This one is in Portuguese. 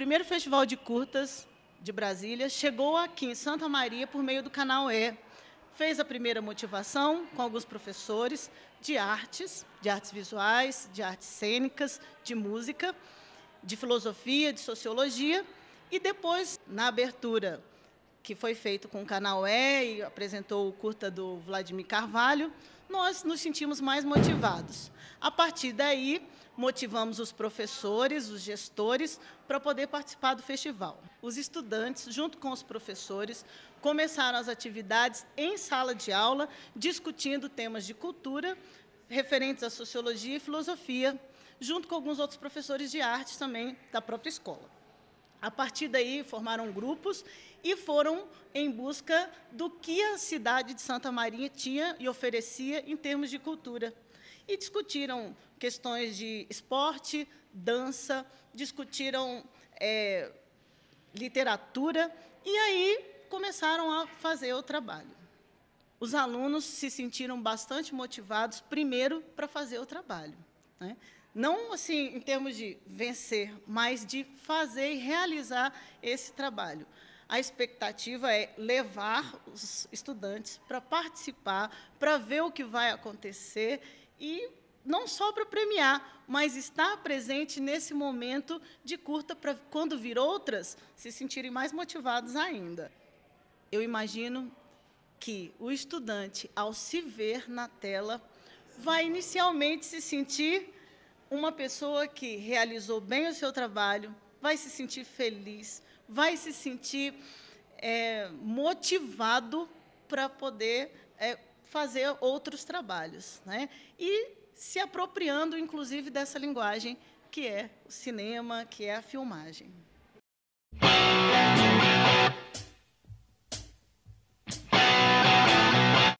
primeiro festival de curtas de Brasília, chegou aqui em Santa Maria por meio do canal E. Fez a primeira motivação com alguns professores de artes, de artes visuais, de artes cênicas, de música, de filosofia, de sociologia. E depois, na abertura, que foi feito com o canal E e apresentou o curta do Vladimir Carvalho, nós nos sentimos mais motivados. A partir daí, motivamos os professores, os gestores, para poder participar do festival. Os estudantes, junto com os professores, começaram as atividades em sala de aula, discutindo temas de cultura referentes à sociologia e filosofia, junto com alguns outros professores de artes também da própria escola. A partir daí, formaram grupos e foram em busca do que a cidade de Santa Maria tinha e oferecia em termos de cultura. E discutiram questões de esporte, dança, discutiram é, literatura, e aí começaram a fazer o trabalho. Os alunos se sentiram bastante motivados, primeiro, para fazer o trabalho. Né? não assim em termos de vencer, mas de fazer e realizar esse trabalho. A expectativa é levar os estudantes para participar, para ver o que vai acontecer e não só para premiar, mas estar presente nesse momento de curta para quando vir outras se sentirem mais motivados ainda. Eu imagino que o estudante, ao se ver na tela, vai inicialmente se sentir uma pessoa que realizou bem o seu trabalho vai se sentir feliz, vai se sentir é, motivado para poder é, fazer outros trabalhos, né? E se apropriando, inclusive, dessa linguagem que é o cinema, que é a filmagem.